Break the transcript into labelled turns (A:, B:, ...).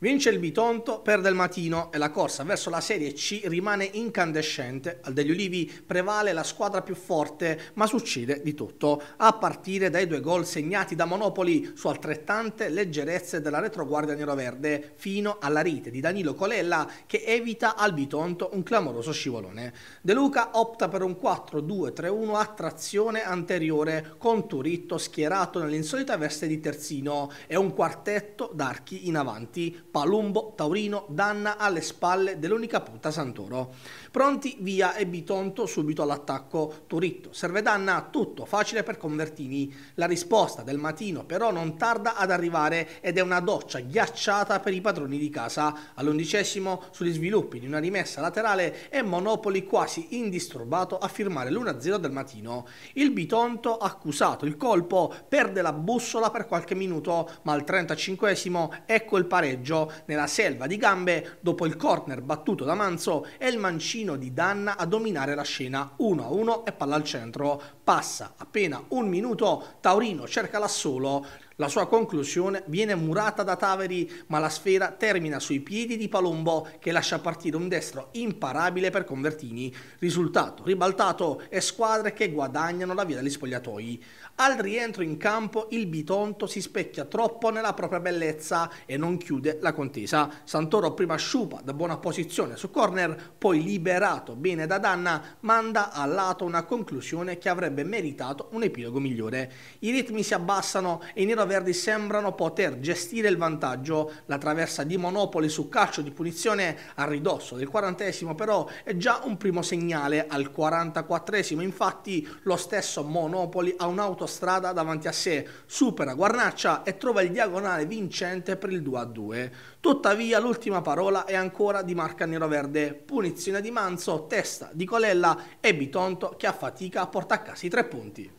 A: Vince il Bitonto, perde il Matino e la corsa verso la Serie C rimane incandescente. Al degli Ulivi prevale la squadra più forte, ma succede di tutto, a partire dai due gol segnati da Monopoli su altrettante leggerezze della retroguardia neroverde, fino alla rete di Danilo Colella che evita al Bitonto un clamoroso scivolone. De Luca opta per un 4-2-3-1 a trazione anteriore con Turitto schierato nell'insolita veste di terzino e un quartetto d'archi in avanti Palumbo Taurino danna alle spalle dell'unica punta Santoro. Pronti via e Bitonto subito all'attacco Turitto. Servedanna a tutto, facile per Convertini. La risposta del mattino però non tarda ad arrivare ed è una doccia ghiacciata per i padroni di casa. All'undicesimo sugli sviluppi di una rimessa laterale è Monopoli quasi indisturbato a firmare l'1-0 del mattino. Il Bitonto accusato il colpo perde la bussola per qualche minuto ma al 35 esimo ecco il pareggio dentro nella selva di gambe dopo il corner battuto da Manzo e il mancino di Danna a dominare la scena 1-1 e palla al centro. Passa appena un minuto, Taurino cerca l'assolo, la sua conclusione viene murata da Taveri, ma la sfera termina sui piedi di Palombo che lascia partire un destro imparabile per Convertini. Risultato ribaltato e squadre che guadagnano la via dagli spogliatoi. Al rientro in campo il Bitonto si specchia troppo nella propria bellezza e non chiude la contesa. Santoro prima sciupa da buona posizione su corner, poi liberato bene da Danna, manda a lato una conclusione che avrebbe meritato un epilogo migliore. I ritmi si abbassano e i nero verdi sembrano poter gestire il vantaggio. La traversa di Monopoli su calcio di punizione a ridosso del quarantesimo però è già un primo segnale. Al 44esimo infatti lo stesso Monopoli ha un'autostrada davanti a sé, supera Guarnaccia e trova il diagonale vincente per il 2-2. Tuttavia l'ultima parola è ancora di marca neroverde. Punizione di Manzo, testa di Colella e Bitonto che a fatica porta a casa i tre punti.